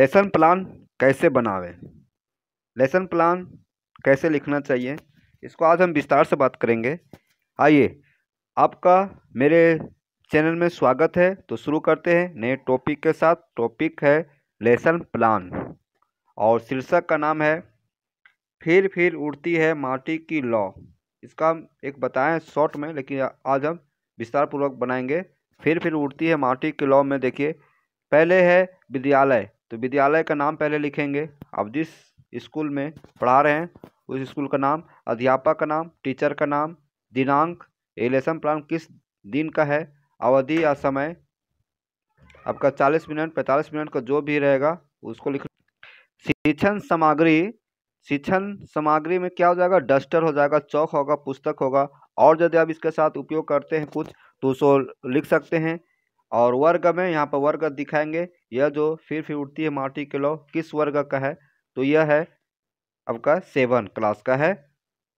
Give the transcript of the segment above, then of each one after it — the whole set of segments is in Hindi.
लेसन प्लान कैसे बनावें लेसन प्लान कैसे लिखना चाहिए इसको आज हम विस्तार से बात करेंगे आइए आपका मेरे चैनल में स्वागत है तो शुरू करते हैं नए टॉपिक के साथ टॉपिक है लेसन प्लान और शीर्षक का नाम है फिर फिर उड़ती है माटी की लॉ इसका हम एक बताएं शॉर्ट में लेकिन आज हम विस्तार पूर्वक बनाएंगे फिर फिर उड़ती है माटी की लॉ में देखिए पहले है विद्यालय तो विद्यालय का नाम पहले लिखेंगे आप जिस स्कूल में पढ़ा रहे हैं उस स्कूल का नाम अध्यापक का नाम टीचर का नाम दिनांक ये लेसन प्लान किस दिन का है अवधि या समय आपका 40 मिनट 45 मिनट का जो भी रहेगा उसको लिख शिक्षण सामग्री शिक्षण सामग्री में क्या हो जाएगा डस्टर हो जाएगा चौक होगा पुस्तक होगा और यदि आप इसके साथ उपयोग करते हैं कुछ तो उसको लिख सकते हैं और वर्ग में यहाँ पर वर्ग दिखाएंगे यह जो फिर फिर उठती है माटी के लौ किस वर्ग का है तो यह है आपका सेवन क्लास का है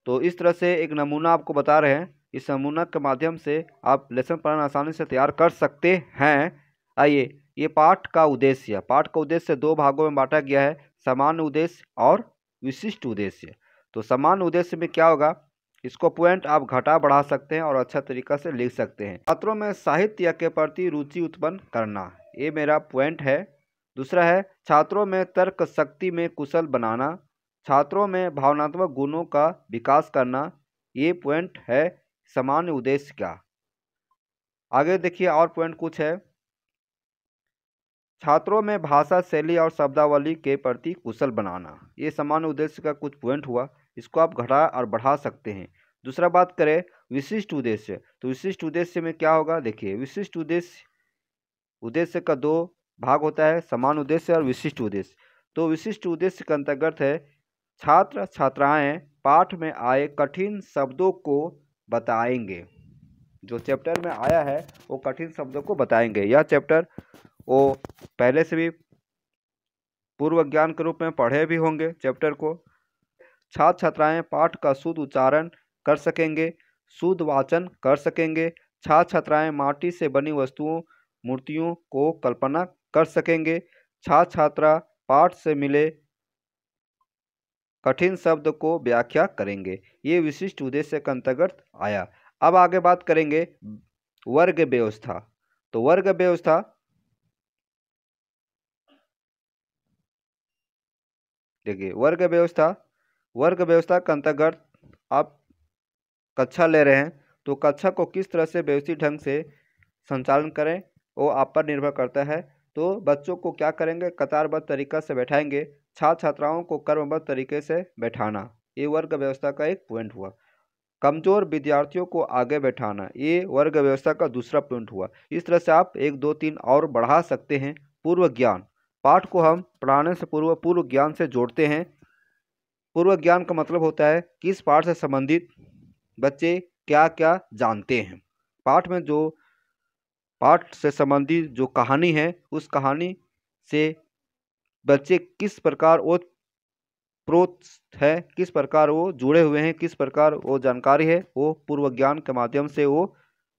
तो इस तरह से एक नमूना आपको बता रहे हैं इस नमूना के माध्यम से आप लेसन प्लान आसानी से तैयार कर सकते हैं आइए ये पाठ का उद्देश्य पाठ का उद्देश्य दो भागों में बांटा गया है सामान्य उद्देश्य और विशिष्ट उद्देश्य तो सामान्य उद्देश्य में क्या होगा इसको पॉइंट आप घटा बढ़ा सकते हैं और अच्छा तरीका से लिख सकते हैं छात्रों में साहित्य के प्रति रुचि उत्पन्न करना ये मेरा पॉइंट है दूसरा है छात्रों में तर्क शक्ति में कुशल बनाना छात्रों में भावनात्मक गुणों का विकास करना ये पॉइंट है सामान्य उद्देश्य का आगे देखिए और पॉइंट कुछ है छात्रों में भाषा शैली और शब्दावली के प्रति कुशल बनाना ये सामान्य उद्देश्य का कुछ पॉइंट हुआ इसको आप घटा और बढ़ा सकते हैं दूसरा बात करें विशिष्ट उद्देश्य तो विशिष्ट उद्देश्य में क्या होगा देखिए विशिष्ट उद्देश्य उद्देश्य का दो भाग होता है समान उद्देश्य और विशिष्ट उद्देश्य तो विशिष्ट उद्देश्य के अंतर्गत है छात्र छात्राएं पाठ में आए कठिन शब्दों को बताएंगे जो चैप्टर में आया है वो कठिन शब्दों को बताएंगे यह चैप्टर वो पहले से भी पूर्व ज्ञान के रूप में पढ़े भी होंगे चैप्टर को छात्र छात्राएं पाठ का शुद्ध उच्चारण कर सकेंगे शुद्ध वाचन कर सकेंगे छात्र छात्राएं माटी से बनी वस्तुओं मूर्तियों को कल्पना कर सकेंगे छात्र छात्रा पाठ से मिले कठिन शब्द को व्याख्या करेंगे ये विशिष्ट उद्देश्य के अंतर्गत आया अब आगे बात करेंगे वर्ग व्यवस्था तो वर्ग व्यवस्था देखिए वर्ग व्यवस्था वर्ग व्यवस्था के अंतर्गत आप कक्षा ले रहे हैं तो कक्षा को किस तरह से व्यवस्थित ढंग से संचालन करें वो आप पर निर्भर करता है तो बच्चों को क्या करेंगे कतारबद्ध तरीका से बैठाएंगे छात्र छात्राओं को कर्मबद्ध तरीके से बैठाना ये वर्ग व्यवस्था का एक पॉइंट हुआ कमज़ोर विद्यार्थियों को आगे बैठाना ये वर्ग व्यवस्था का दूसरा पॉइंट हुआ इस तरह से आप एक दो तीन और बढ़ा सकते हैं पूर्व ज्ञान पाठ को हम पढ़ाने से पूर्व पूर्व ज्ञान से जोड़ते हैं पूर्व ज्ञान का मतलब होता है किस पाठ से संबंधित बच्चे क्या क्या जानते हैं पाठ में जो पाठ से संबंधित जो कहानी है उस कहानी से बच्चे किस प्रकार वो प्रोत है किस प्रकार वो जुड़े हुए हैं किस प्रकार वो जानकारी है वो पूर्व ज्ञान के माध्यम से वो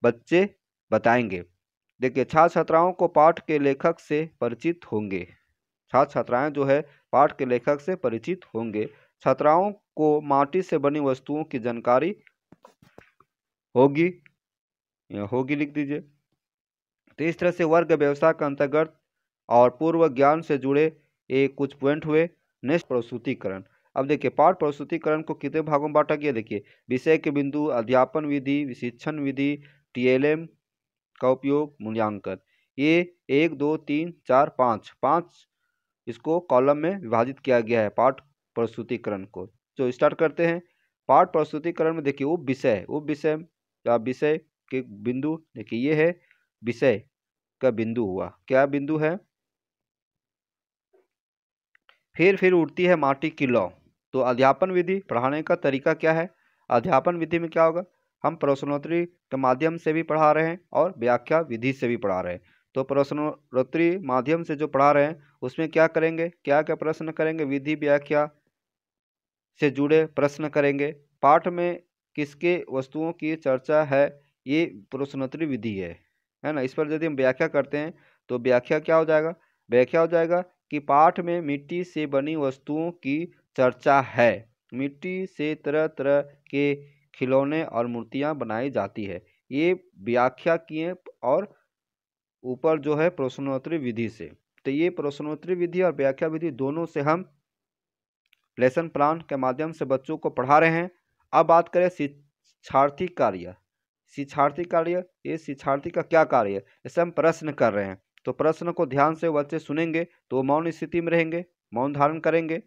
बच्चे बताएंगे देखिए छात्र छात्राओं को पाठ के लेखक से परिचित होंगे छात्र छात्राएं जो है पाठ के लेखक से परिचित होंगे छात्राओं को माटी से बनी वस्तुओं की जानकारी होगी या होगी लिख दीजिए तो इस तरह से वर्ग व्यवस्था के अंतर्गत और पूर्व ज्ञान से जुड़े एक कुछ पॉइंट हुए नेक्स्ट प्रस्तुतिकरण अब देखिए पाठ प्रस्तुतिकरण को कितने भागों में बांटा गया देखिए विषय के बिंदु अध्यापन विधि शिक्षण विधि टीएलएम का उपयोग मूल्यांकन ये एक दो तीन चार पाँच पाँच इसको कॉलम में विभाजित किया गया है पाठ प्रस्तुतिकरण को तो स्टार्ट करते हैं पाठ प्रस्तुतिकरण में देखिए वो विषय वो विषय का विषय के बिंदु देखिए ये है विषय का बिंदु हुआ क्या बिंदु है फिर फिर उठती है माटी की लौ तो अध्यापन विधि पढ़ाने का तरीका क्या है अध्यापन विधि में क्या होगा हम प्रश्नोत्तरी के माध्यम से भी पढ़ा रहे हैं और व्याख्या विधि से भी पढ़ा रहे हैं तो प्रश्नोत्तरी माध्यम से जो पढ़ा रहे हैं उसमें क्या करेंगे क्या क्या प्रश्न करेंगे विधि व्याख्या से जुड़े प्रश्न करेंगे पाठ में किसके वस्तुओं की चर्चा है ये प्रश्नोत्तरी विधि है है ना इस पर यदि हम व्याख्या करते हैं तो व्याख्या क्या हो जाएगा व्याख्या हो जाएगा कि पाठ में मिट्टी से बनी वस्तुओं की चर्चा है मिट्टी से तरह तरह के खिलौने और मूर्तियाँ बनाई जाती है ये व्याख्या किए और ऊपर जो है प्रश्नोत्तरी विधि से तो ये प्रश्नोत्तरी विधि और व्याख्या विधि दोनों से हम लेसन प्लान के माध्यम से बच्चों को पढ़ा रहे हैं अब बात करें शिक्षार्थी कार्य शिक्षार्थी कार्य ये शिक्षार्थी का क्या कार्य है हम प्रश्न कर रहे हैं तो प्रश्न को ध्यान से बच्चे सुनेंगे तो मौन स्थिति में रहेंगे मौन धारण करेंगे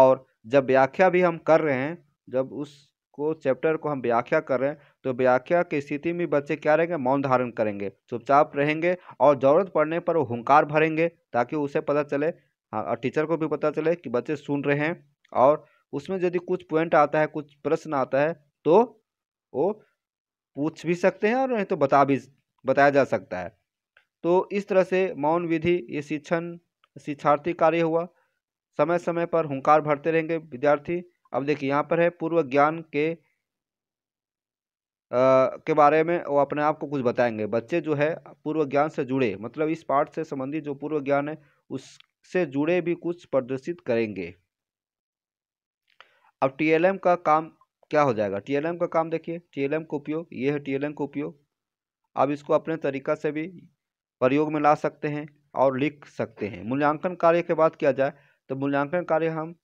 और जब व्याख्या भी हम कर रहे हैं जब उसको चैप्टर को हम व्याख्या कर रहे हैं तो व्याख्या की स्थिति में बच्चे क्या रहेंगे मौन धारण करेंगे चुपचाप रहेंगे और ज़रूरत पड़ने पर वो हुंकार भरेंगे ताकि उसे पता चले हाँ और टीचर को भी पता चले कि बच्चे सुन रहे हैं और उसमें यदि कुछ पॉइंट आता है कुछ प्रश्न आता है तो वो पूछ भी सकते हैं और नहीं तो बता भी बताया जा सकता है तो इस तरह से मौन विधि ये शिक्षण शिक्षार्थी कार्य हुआ समय समय पर हुंकार भरते रहेंगे विद्यार्थी अब देखिए यहाँ पर है पूर्व ज्ञान के आ, के बारे में वो अपने आप को कुछ बताएंगे बच्चे जो है पूर्व ज्ञान से जुड़े मतलब इस पाठ से संबंधित जो पूर्व ज्ञान है उससे जुड़े भी कुछ प्रदर्शित करेंगे अब टीएलएम का काम क्या हो जाएगा एम का काम देखिए टी एम का उपयोग ये है एम का उपयोग आप इसको अपने तरीका से भी प्रयोग में ला सकते हैं और लिख सकते हैं मूल्यांकन कार्य के बाद किया जाए तो मूल्यांकन कार्य हम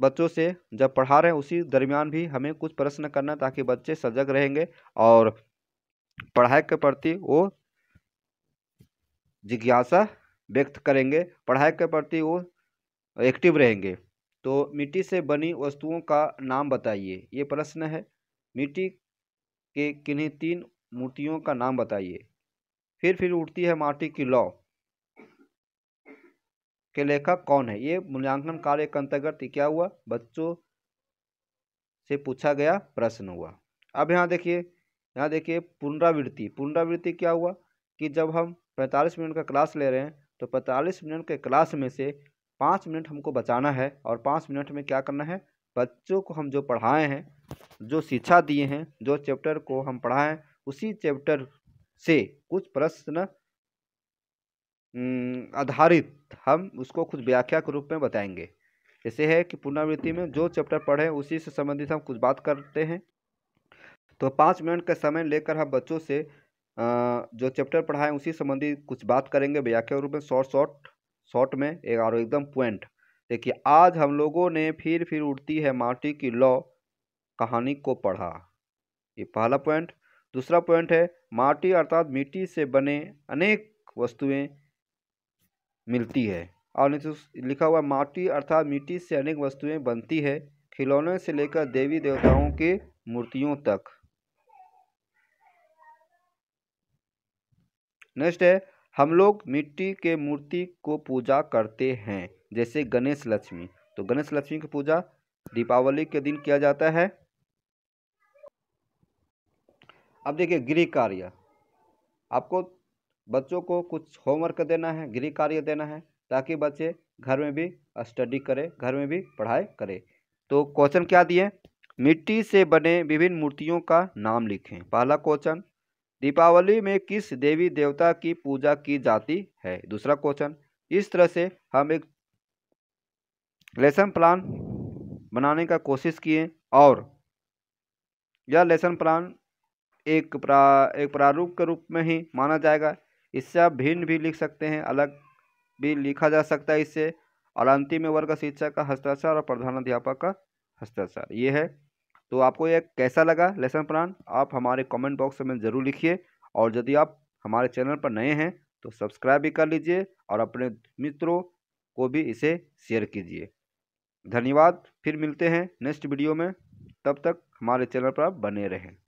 बच्चों से जब पढ़ा रहे हैं उसी दरमियान भी हमें कुछ प्रश्न करना ताकि बच्चे सजग रहेंगे और पढ़ाई के प्रति वो जिज्ञासा व्यक्त करेंगे पढ़ाई के प्रति वो एक्टिव रहेंगे तो मिट्टी से बनी वस्तुओं का नाम बताइए ये प्रश्न है मिट्टी के किन्हीं तीन मूर्तियों का नाम बताइए फिर फिर उठती है माटी की लौ के लेखक कौन है ये मूल्यांकन कार्य के अंतर्गत क्या हुआ बच्चों से पूछा गया प्रश्न हुआ अब यहाँ देखिए यहाँ देखिए पुनरावृत्ति पुनरावृत्ति क्या हुआ कि जब हम पैंतालीस मिनट का क्लास ले रहे हैं तो पैंतालीस मिनट के क्लास में से पाँच मिनट हमको बचाना है और पाँच मिनट में क्या करना है बच्चों को हम जो पढ़ाए हैं जो शिक्षा दिए हैं जो चैप्टर को हम पढ़ाएं उसी चैप्टर से कुछ प्रश्न आधारित हम उसको कुछ व्याख्या के रूप में बताएंगे ऐसे है कि पुनरावृत्ति में जो चैप्टर पढ़े उसी से संबंधित हम कुछ बात करते हैं तो पाँच मिनट का समय लेकर हम बच्चों से जो चैप्टर पढ़ाएं उसी संबंधी कुछ बात करेंगे व्याख्या के रूप में शॉर्ट शॉर्ट शॉर्ट में एक और एकदम पॉइंट देखिए आज हम लोगों ने फिर फिर उड़ती है माटी की लौ कहानी को पढ़ा ये पहला पॉइंट दूसरा पॉइंट है माटी अर्थात मिट्टी से बने अनेक वस्तुएं मिलती है और लिखा हुआ माटी अर्थात मिट्टी से अनेक वस्तुएं बनती है खिलौने से लेकर देवी देवताओं के मूर्तियों तक नेक्स्ट है हम लोग मिट्टी के मूर्ति को पूजा करते हैं जैसे गणेश लक्ष्मी तो गणेश लक्ष्मी की पूजा दीपावली के दिन किया जाता है अब देखिए गृह कार्य आपको बच्चों को कुछ होमवर्क देना है गृह कार्य देना है ताकि बच्चे घर में भी स्टडी करें घर में भी पढ़ाई करें तो क्वेश्चन क्या दिए मिट्टी से बने विभिन्न मूर्तियों का नाम लिखें पहला क्वेश्चन दीपावली में किस देवी देवता की पूजा की जाती है दूसरा क्वेश्चन इस तरह से हम एक लेसन प्लान बनाने का कोशिश किए और यह लेसन प्लान एक प्रा एक प्रारूप के रूप में ही माना जाएगा इससे आप भिन्न भी लिख सकते हैं अलग भी लिखा जा सकता है इससे और अंतिम वर्ग शिक्षा का हस्ताक्षर और प्रधानाध्यापक का हस्ताक्षर ये है तो आपको यह कैसा लगा लेसन प्लान आप हमारे कमेंट बॉक्स में ज़रूर लिखिए और यदि आप हमारे चैनल पर नए हैं तो सब्सक्राइब भी कर लीजिए और अपने मित्रों को भी इसे शेयर कीजिए धन्यवाद फिर मिलते हैं नेक्स्ट वीडियो में तब तक हमारे चैनल पर आप बने रहें